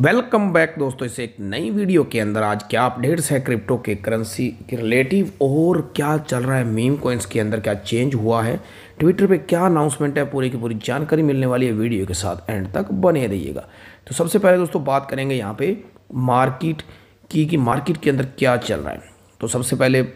welcome back दोस्तों इसे एक नई वीडियो के अंदर आज क्या अपडेट्स है क्रिप्टो के करेंसी के रिलेटिव और क्या चल रहा है मीम कोइंस के अंदर क्या चेंज हुआ है ट्विटर पे क्या अनाउंसमेंट है पूरी की पूरी जानकारी मिलने वाली है वीडियो के साथ एंड तक बने रहिएगा तो सबसे पहले दोस्तों बात करेंगे यहाँ पर मार्किट की कि मार्किट के अंदर क्या चल रहा है तो सबसे पहले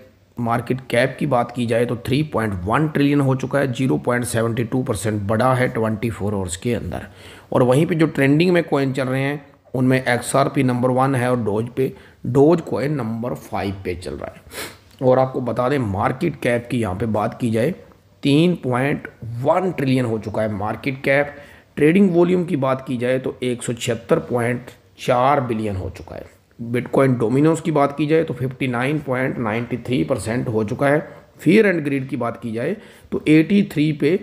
मार्केट कैप की बात की जाए तो 3.1 ट्रिलियन हो चुका है 0.72 परसेंट बड़ा है 24 आवर्स के अंदर और वहीं पे जो ट्रेंडिंग में कॉइन चल रहे हैं उनमें X R P number one है और डोज पे डोज कॉइन नंबर फाइव पे चल रहा है और आपको बता दें मार्केट कैप की यहाँ पे बात की जाए तीन पॉइंट वन ट्रिलियन हो चुका है मार्केट कैप ट्रेडिंग वॉल्यूम की बात की जाए तो एक सौ छिहत्तर पॉइंट चार बिलियन हो चुका है बिटकॉइन डोमिनोज की बात की जाए तो fifty nine point ninety three percent हो चुका है फियर एंड ग्रीड की बात की जाए तो एटी थ्री पे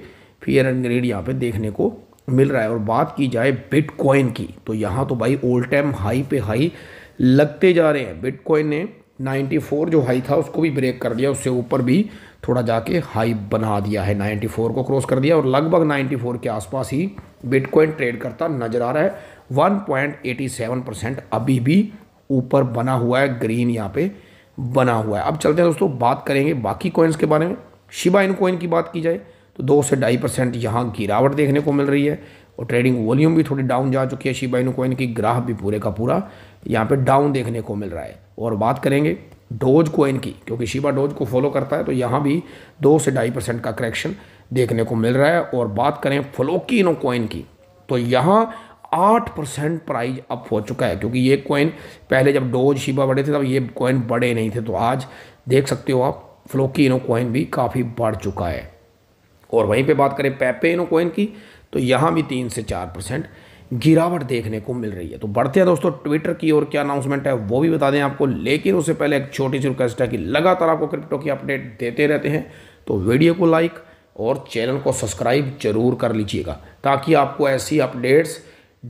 फियर एंड ग्रीड यहाँ पे देखने को मिल रहा है और बात की जाए बिटकॉइन की तो यहाँ तो भाई ओल्ड टाइम हाई पे हाई लगते जा रहे हैं बिटकॉइन ने 94 जो हाई था उसको भी ब्रेक कर दिया उससे ऊपर भी थोड़ा जाके हाई बना दिया है 94 को क्रॉस कर दिया और लगभग 94 के आसपास ही बिटकॉइन ट्रेड करता नजर आ रहा है 1.87 परसेंट अभी भी ऊपर बना हुआ है ग्रीन यहाँ पे बना हुआ है अब चलते हैं दोस्तों बात करेंगे बाकी कॉइन्स के बारे में शिबा इन कॉइन की बात की जाए तो दो से ढाई परसेंट यहाँ गिरावट देखने को मिल रही है और ट्रेडिंग वॉल्यूम भी थोड़ी डाउन जा चुकी है शिबा इनु कोइन की ग्राह भी पूरे का पूरा यहाँ पे डाउन देखने को मिल रहा है और बात करेंगे डोज कोइन की क्योंकि शिबा डोज को फॉलो करता है तो यहाँ भी दो से ढाई परसेंट का करेक्शन देखने को मिल रहा है और बात करें फ्लोकिनो कोइन की तो यहाँ आठ परसेंट प्राइज अप हो चुका है क्योंकि ये कोइन पहले जब डोज शिबा बढ़े थे तब ये कोइन बढ़े नहीं थे तो आज देख सकते हो आप फ्लोकिनो कोइन भी काफ़ी बढ़ चुका है और वहीं पे बात करें पेपे इनोकोइन की तो यहाँ भी तीन से चार परसेंट गिरावट देखने को मिल रही है तो बढ़ते हैं दोस्तों ट्विटर की और क्या अनाउंसमेंट है वो भी बता दें आपको लेकिन उससे पहले एक छोटी सी रिक्वेस्ट है कि लगातार आपको क्रिप्टो की अपडेट देते रहते हैं तो वीडियो को लाइक और चैनल को सब्सक्राइब जरूर कर लीजिएगा ताकि आपको ऐसी अपडेट्स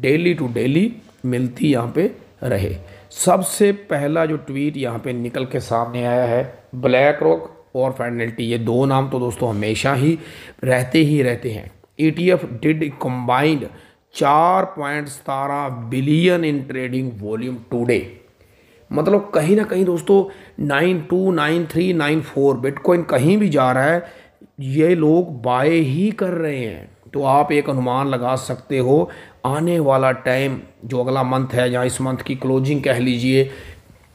डेली टू डेली मिलती यहाँ पर रहे सबसे पहला जो ट्वीट यहाँ पे निकल के सामने आया है ब्लैक रॉक और फाइनलिटी ये दो नाम तो दोस्तों हमेशा ही रहते ही रहते हैं E T F did combined चार पॉइंट सतारह billion in trading volume today मतलब कहीं ना कहीं दोस्तों nine two nine three nine four bitcoin कहीं भी जा रहा है ये लोग बाय ही कर रहे हैं तो आप एक अनुमान लगा सकते हो आने वाला टाइम जो अगला मंथ है या इस मंथ की क्लोजिंग कह लीजिए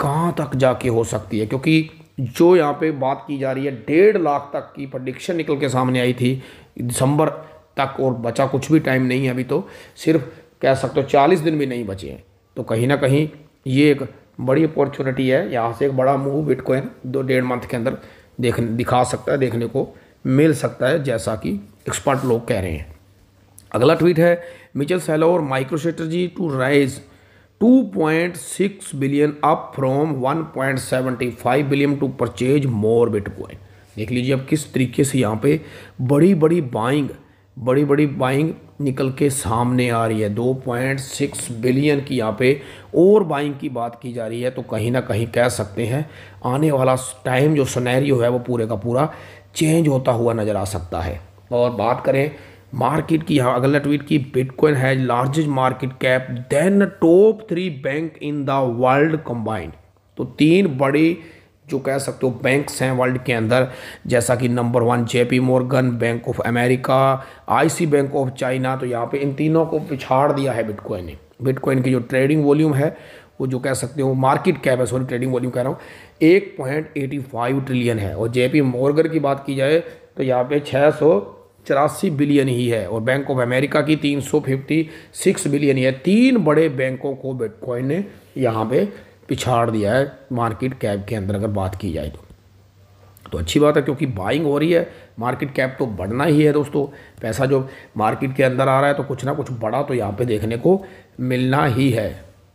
कहाँ तक जाके हो सकती है क्योंकि जो यहाँ पे बात की जा रही है डेढ़ लाख तक की प्रडिक्शन निकल के सामने आई थी दिसंबर तक और बचा कुछ भी टाइम नहीं है अभी तो सिर्फ कह सकते हो चालीस दिन भी नहीं बचे हैं तो कहीं ना कहीं ये एक बड़ी अपॉर्चुनिटी है यहाँ से एक बड़ा मूव बिटकॉइन दो डेढ़ मंथ के अंदर देख दिखा सकता है देखने को मिल सकता है जैसा कि एक्सपर्ट लोग कह रहे हैं अगला ट्वीट है मिचल सैलो और जी to raise 2.6 billion up from 1.75 billion to purchase more bitcoin देख लीजिए अब किस तरीके से यहाँ पे बड़ी बड़ी बाइंग बड़ी बड़ी बाइंग निकल के सामने आ रही है 2.6 बिलियन की यहाँ पे और बाइंग की बात की जा रही है तो कहीं ना कहीं कह सकते हैं आने वाला टाइम जो सनेरियो है वो पूरे का पूरा चेंज होता हुआ नज़र आ सकता है और बात करें मार्केट की यहाँ अगला ट्वीट की bitcoin has largest market cap than top three bank in the world combined तो तीन बड़े जो कह सकते हो बैंक्स हैं वर्ल्ड के अंदर जैसा कि number one JP Morgan Bank of America IC bank of China तो यहाँ पे इन तीनों को पिछाड़ दिया है बिटकॉइन ने बिटकॉइन की जो ट्रेडिंग वॉल्यूम है वो जो कह सकते हो मार्केट कैप है सॉरी ट्रेडिंग वॉल्यूम कह रहा हूँ एक पॉइंट एटी फाइव ट्रिलियन है और जेपी मॉर्गन की बात की जाए तो यहाँ पे छः सौ चौरासी बिलियन ही है और बैंक ऑफ अमेरिका की 356 बिलियन ही है तीन बड़े बैंकों को बिटकॉइन ने यहाँ पे पिछाड़ दिया है मार्केट कैप के अंदर अगर बात की जाए तो तो अच्छी बात है क्योंकि बाइंग हो रही है मार्केट कैप तो बढ़ना ही है दोस्तों पैसा जो मार्केट के अंदर आ रहा है तो कुछ ना कुछ बड़ा तो यहाँ पर देखने को मिलना ही है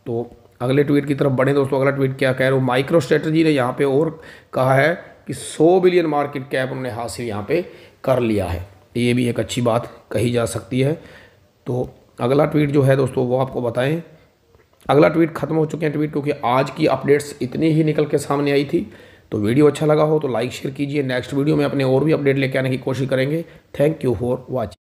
तो अगले ट्वीट की तरफ बढ़े दोस्तों अगला ट्वीट क्या कह रहे हो माइक्रो स्ट्रेटजी ने यहाँ पर और कहा है कि सौ बिलियन मार्केट कैप उन्होंने हासिल यहाँ पर कर लिया है ये भी एक अच्छी बात कही जा सकती है तो अगला ट्वीट जो है दोस्तों वो आपको बताएं अगला ट्वीट खत्म हो चुके हैं ट्वीट क्योंकि आज की अपडेट्स इतनी ही निकल के सामने आई थी तो वीडियो अच्छा लगा हो तो लाइक शेयर कीजिए नेक्स्ट वीडियो में अपने और भी अपडेट लेके आने की कोशिश करेंगे थैंक यू फॉर वॉचिंग